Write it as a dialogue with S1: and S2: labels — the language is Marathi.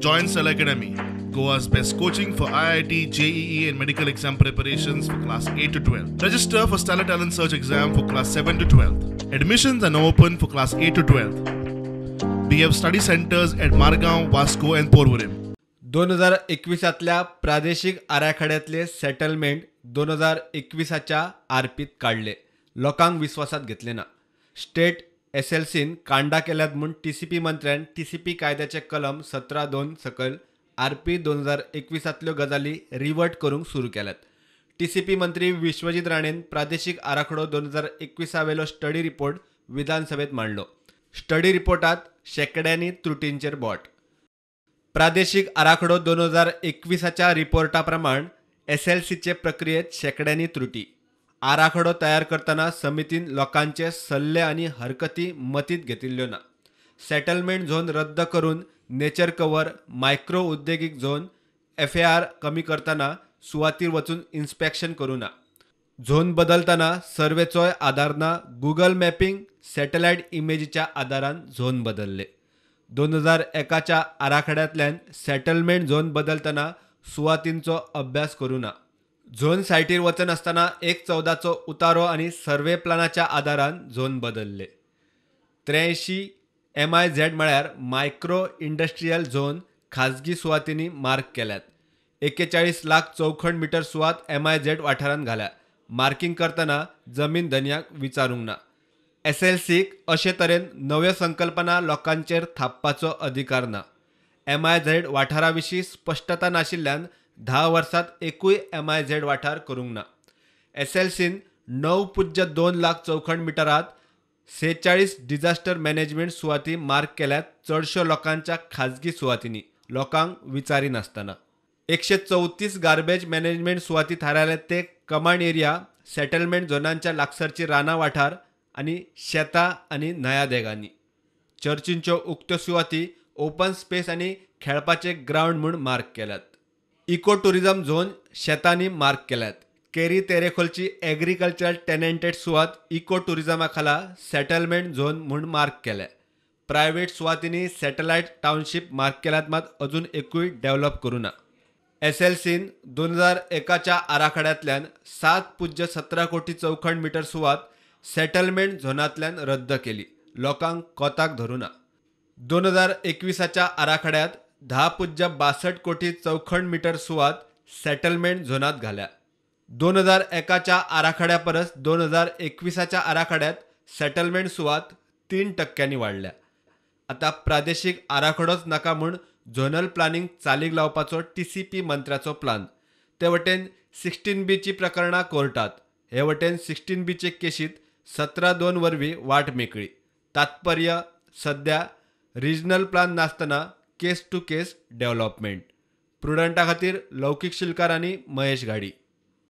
S1: Join Cell Academy, Goa's best coaching for IIT, JEE, and medical exam preparations for class 8 to 12. Register for Stellar Talent Search exam for class 7 to 12. Admissions are now open for class 8 to 12. We have study centers at Margao, Vasco, and Porvorim. 2021 हजार pradeshik arakhadyatle settlement 2021-cha arpit Kadle. lokang viswasat लोकांक State एस एल सीन कांडा केल्यात म्हूण टी सी पी मंत्र्यान टी सी पी कायद्याचे कलम सतरा दोन सकल आर पी दोन हजार एकवीसातल्यो गजाली रिवर्ट करूंक सुरू केल्यात टी सी पी मंत्री विश्वजीत राणेन प्रादेशीक आराखडो दोन हजार एकवीसावेलो स्टडी रिपोर्ट विधानसभेत मांडलो स्टडी रिपोर्टात शेकड्यांनी त्रुटींचेर बोट प्रादेशीक आराखडो दोन हजार एकवीसाच्या रिपोर्टा प्रमाण एस एल सीचे प्रक्रियेत शेकड्यांनी त्रुटी आराखडो तयार करतना समितीन लोकांचे सल्ले आणि हरकती मतीत घेतिल्ल्यो ना सेटलमेंट झोन रद्द करून नेचर कवर मायक्रो उद्देगीक झोन एफ ए आर कमी करतना सुवातीर वचून इन्स्पेक्शन करू ना झोन बदलतना सर्वेचोय आधार ना गुगल मॅपिंग सॅटेलाइट इमेजीच्या आधारान झोन बदलले दोन हजार एकाच्या आराखड्यांतल्यान सेटलमेंट झोन बदलतना सुवातींचो अभ्यास करू ना झोन सायटीर वचन असताना एक चौदाचो उतारो आणि सर्वे प्लानाच्या आधारान झोन बदलले त्र्याऐंशी एम आय झेड म्हळ्यार मायक्रो इंडस्ट्रियल झोन खाजगी सुवातींनी मार्क केल्यात एकेचाळीस लाख चौखण मिटर सुवात एम आय झेड वाठारांत घाल्या मार्किंग करतना जमीन धन्याक विचारूंक ना एस एल सीक अशे तरेन नव्यो संकल्पना लोकांचेर थापपाचो अधिकार ना एम आय झेड वाठारा विशीं स्पश्टता नाशिल्ल्यान दहा वर्षात एकूय एम आय झेड वाठार करूंक ना एस एल सीन णव पुज्य दोन लाख चौखण मिटरात सेहेचाळीस डिझास्टर मॅनेजमेंट सुवाती मार्क केल्यात चडश्यो लोकांच्या खाजगी सुवातींनी लोकांक नासतना एकशे चौतीस गार्बेज मॅनेजमेंट सुवाती थारायले ते कमांड एरिया सेटलमेंट झोनांच्या लागसरची रानां वाठार आनी शेतां आनी न्हया देगांनी चर्चींच्यो उक्त्यो सुवाती ओपन स्पेस आनी खेळपाचे ग्रावंड म्हूण मार्क केल्यात इको टुरिझम झोन शेतांनी मार्क केल्यात केरी तेरेखोलची ॲग्रिकल्चरल टेनेंटेड सुवात इको टुरिझमा खाला सेटलमेंट झोन म्हूण मार्क केल्या प्रायव्हेट सुवातींनी सॅटेलायट टाउनशिप मार्क केल्यात मात अजून एकूय डेव्हलप करू ना एस एल सीन दोन हजार एकाच्या आराखड्यातल्यान सात पुज्य सतरा कोटी चौखण मीटर सुवात सेटलमेंट झोनातल्यान रद्द केली लोकांक कोताक धरू ना दोन हजार एकविसाच्या आराखड्यात दहा पूज्य बासष्ट कोटी चौखण मीटर सुवात सेटलमेंट झोनात घाल्या दोन हजार एकाच्या आराखड्यापरस दोन हजार एकवीसाच्या आराखड्यात सेटलमेंट सुवात तीन टक्क्यांनी वाढल्या आता प्रादेशीक आराखडोच नाका म्हूण झोनल प्लॅनिंग चालीक लावपाचो टी सी पी मंत्र्याचो प्लान ते वटेन सिक्स्टीन बीची प्रकरणां कोर्टात हे वटेन सिक्स्टीन बीचे केशीत सतरा दोन वरवीं वाट मेकळी तात्पर्य सध्या रिजनल प्लान नासतना केस टू केस डेव्हलपमेंट प्रुडंटा खातीर लौकीक शिलकार आनी महेश गाडी